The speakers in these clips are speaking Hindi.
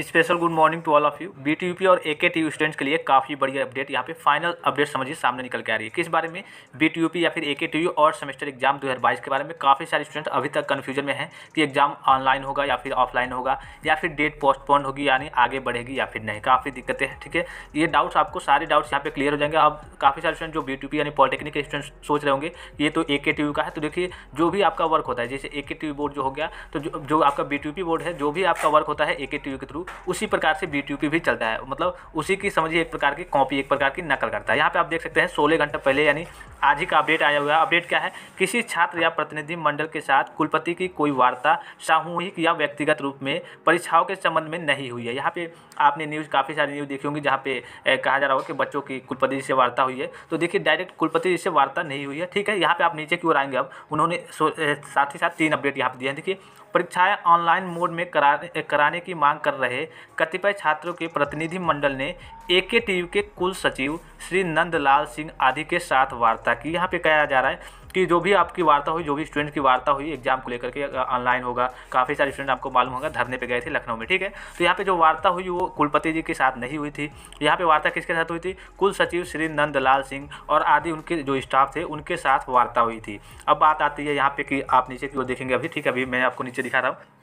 special good morning to all of you B T U P और A K T you students के लिए काफ़ी बढ़िया अपडेट यहाँ पे फाइनल अपडेट समझिए सामने निकल के आ रही है किस बारे में बी टी यू पी या फिर ए के टी यू और सेमेस्टर एग्जाम 2022 के बारे में काफ़ी सारे स्टूडेंट अभी तक कन्फ्यूजन में हैं कि एग्जाम ऑनलाइन होगा या फिर ऑफलाइन होगा या फिर डेट पोस्टपोन होगी यानी आगे बढ़ेगी या फिर नहीं काफ़ी दिक्कतें हैं ठीक है ये डाउट्स आपको सारे डाउट्स यहाँ पे क्लियर हो जाएंगे अब काफ़ी सारे स्टूडेंट जो बी टी पी यानी पॉलिटेक्निक के स्टूडेंट्स सोच रहे होंगे ये तो ए के टी यू का है तो देखिए जो भी आपका वर्क होता है जैसे ए टी बोर्ड जो हो गया तो जो आपका बी टी पी बोर्ड है जो भी आपका वर्क होता है ए टी के थ्रू टू उसी प्रकार से बी टी भी चलता है मतलब उसी की समझिए एक प्रकार की कॉपी एक प्रकार की नकल करता है यहाँ पे आप देख सकते हैं सोलह घंटे पहले यानी आज ही का अपडेट आया हुआ है अपडेट क्या है किसी छात्र या प्रतिनिधि मंडल के साथ कुलपति की कोई वार्ता सामूहिक या व्यक्तिगत रूप में परीक्षाओं के संबंध में नहीं हुई है यहाँ पे आपने न्यूज़ काफ़ी सारी न्यूज़ देखी होंगी जहाँ पे कहा जा रहा होगा कि बच्चों की कुलपति जी से वार्ता हुई है तो देखिए डायरेक्ट कुलपति जी से वार्ता नहीं हुई है ठीक है यहाँ पे आप नीचे की ओर आएंगे अब उन्होंने साथ ही साथ तीन अपडेट यहाँ पे दिए हैं देखिए परीक्षाएं ऑनलाइन मोड में कराने की मांग कर रहे रहे कतिपय छात्रों के प्रतिनिधि मंडल ने ए के टी के कुल सचिव श्री नंदलाल सिंह आदि के साथ वार्ता की यहाँ पे कहा जा रहा है कि जो भी आपकी वार्ता हुई जो भी स्टूडेंट की वार्ता हुई एग्जाम को लेकर के ऑनलाइन होगा काफ़ी सारे स्टूडेंट आपको मालूम होगा धरने पे गए थे लखनऊ में ठीक है तो यहाँ पे जो वार्ता हुई वो कुलपति जी के साथ नहीं हुई थी यहाँ पे वार्ता किसके साथ हुई थी कुल सचिव श्री नंदलाल सिंह और आदि उनके जो स्टाफ थे उनके साथ वार्ता हुई थी अब बात आती है यहाँ पे कि आप नीचे की वो देखेंगे अभी ठीक है अभी मैं आपको नीचे दिखा रहा हूँ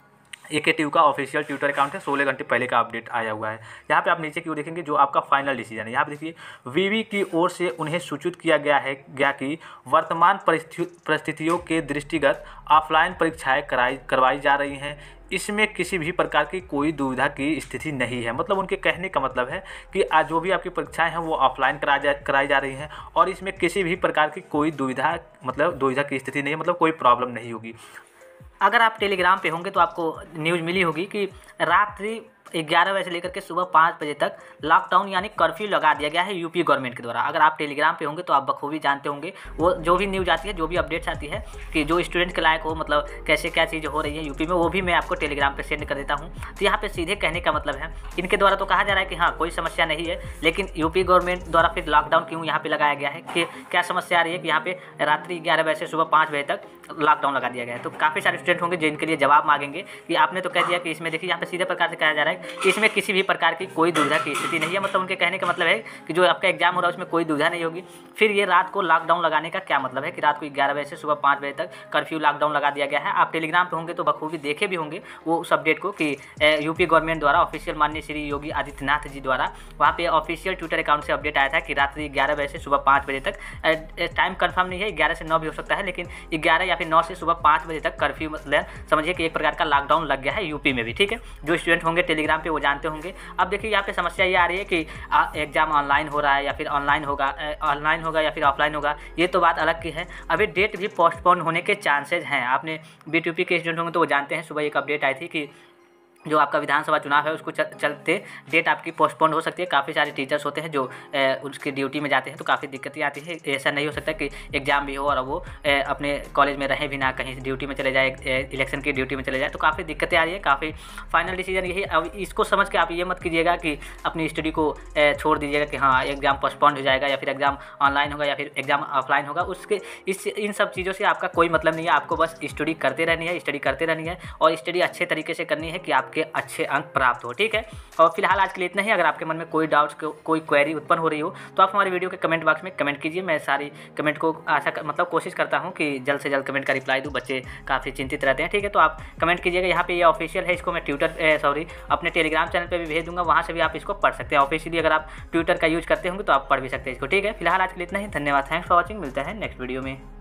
ए के का ऑफिशियल ट्विटर अकाउंट है सोलह घंटे पहले का अपडेट आया हुआ है यहाँ पे आप नीचे की ओर देखेंगे जो आपका फाइनल डिसीजन है यहाँ पे देखिए वीवी की ओर से उन्हें सूचित किया गया है गया कि वर्तमान परिस्थितियों के दृष्टिगत ऑफलाइन परीक्षाएँ कराई करवाई जा रही हैं इसमें किसी भी प्रकार की कोई दुविधा की स्थिति नहीं है मतलब उनके कहने का मतलब है कि आज जो भी आपकी परीक्षाएं हैं वो ऑफलाइन करा जा कराई जा रही हैं और इसमें किसी भी प्रकार की कोई दुविधा मतलब दुविधा की स्थिति नहीं है मतलब कोई प्रॉब्लम नहीं होगी अगर आप टेलीग्राम पे होंगे तो आपको न्यूज़ मिली होगी कि रात्रि ग्यारह बजे से लेकर के सुबह पाँच बजे तक लॉकडाउन यानी कर्फ्यू लगा दिया गया है यूपी गवर्नमेंट के द्वारा अगर आप टेलीग्राम पे होंगे तो आप बखूबी जानते होंगे वो जो भी न्यूज़ आती है जो भी अपडेट्स आती है कि जो स्टूडेंट के लायक हो मतलब कैसे क्या चीज़ हो रही है यूपी में वो भी मैं आपको टेलीग्राम पर सेंड कर देता हूँ तो यहाँ पर सीधे कहने का मतलब है इनके द्वारा तो कहा जा रहा है कि हाँ कोई समस्या नहीं है लेकिन यूपी गवर्नमेंट द्वारा फिर लॉकडाउन क्यों यहाँ पर लगाया गया है कि क्या समस्या आ रही है कि यहाँ पर रात्रि ग्यारह बजे से सुबह पाँच बजे तक लॉकडाउन लगा दिया गया है तो काफ़ी सारे स्टूडेंट होंगे जिनके लिए जवाब मांगेंगे कि आपने तो कह दिया कि इसमें देखिए यहाँ पर सीधे प्रकार से कहा जा रहा है इसमें किसी भी प्रकार की कोई दुविधा की स्थिति नहीं है मतलब उनके कहने का मतलब है कि जो आपका एग्जाम हो रहा है उसमें कोई दुविधा नहीं होगी फिर ये रात को लॉकडाउन लगाने का क्या मतलब है कि रात को ग्यारह बजे से सुबह पाँच बजे तक कर्फ्यू लॉकडाउन लगा दिया गया है आप टेलीग्राम पर होंगे तो बखूबी देखे भी होंगे वो उस अपडेट को कि यूपी गवर्नमेंट द्वारा ऑफिशियल माननीय श्री योगी आदित्यनाथ जी द्वारा वहाँ पर ऑफिशियल ट्विटर अकाउंट से अपडेट आया था कि रात्रि ग्यारह बजे से सुबह पाँच बजे तक टाइम कन्फर्म नहीं है ग्यारह से नौ भी हो सकता है लेकिन ग्यारह या फिर नौ से सुबह पाँच बजे तक कर्फ्यू मतलब समझिए कि एक प्रकार का लॉकडाउन लग गया है यूपी में भी ठीक है जो स्टूडेंट होंगे टेलीग्राम टेलीग्राम पे वो जानते होंगे अब देखिए यहाँ पे समस्या ये आ रही है कि एग्ज़ाम ऑनलाइन हो रहा है या फिर ऑनलाइन होगा ऑनलाइन होगा या फिर ऑफलाइन होगा ये तो बात अलग की है अभी डेट भी पोस्टपोन होने के चांसेज हैं आपने बी के स्टूडेंट होंगे तो वो जानते हैं सुबह एक अपडेट आई थी कि जो आपका विधानसभा चुनाव है उसको चलते डेट आपकी पोस्टपोन हो सकती है काफ़ी सारे टीचर्स होते हैं जो ए, उसकी ड्यूटी में जाते हैं तो काफ़ी दिक्कतें आती है ऐसा नहीं हो सकता कि एग्ज़ाम भी हो और वो ए, अपने कॉलेज में रहें भी ना कहीं ड्यूटी में चले जाए इलेक्शन की ड्यूटी में चले जाए तो काफ़ी दिक्कतें आ रही है काफ़ी फाइनल डिसीजन यही अब इसको समझ के आप ये मत कीजिएगा कि अपनी स्टडी को ए, छोड़ दीजिएगा कि हाँ एग्ज़ाम पोस्टपोन हो जाएगा या फिर एग्ज़ाम ऑनलाइन होगा या फिर एग्ज़ाम ऑफलाइन होगा उसके इस इन सब चीज़ों से आपका कोई मतलब नहीं है आपको बस स्टडी करते रहनी है स्टडी करते रहनी है और स्टडी अच्छे तरीके से करनी है कि आप आपके अच्छे अंक प्राप्त हो ठीक है और फिलहाल आज के लिए इतना ही अगर आपके मन में कोई डाउट को, कोई क्वेरी उत्पन्न हो रही हो तो आप हमारे वीडियो के कमेंट बॉक्स में कमेंट कीजिए मैं सारी कमेंट को आशा मतलब कोशिश करता हूँ कि जल्द से जल्द कमेंट का रिप्लाई दूँ बच्चे काफ़ी चिंतित रहते हैं ठीक है तो आप कमेंट कीजिएगा यहाँ पर ये ऑफिशियल है इसको मैं ट्विटर सॉरी अपने टेलीग्राम चैनल पर भी भेज दूँगा वहाँ से भी आप इसको पढ़ सकते हैं ऑफिशियली अगर आप ट्विटर का यूज़ करते होंगे तो आप पढ़ भी सकते हैं इसको ठीक है फिलहाल आज के लिए इतना ही धन्यवाद थैंक्स फॉर वॉचिंग मिलता है नेक्स्ट वीडियो में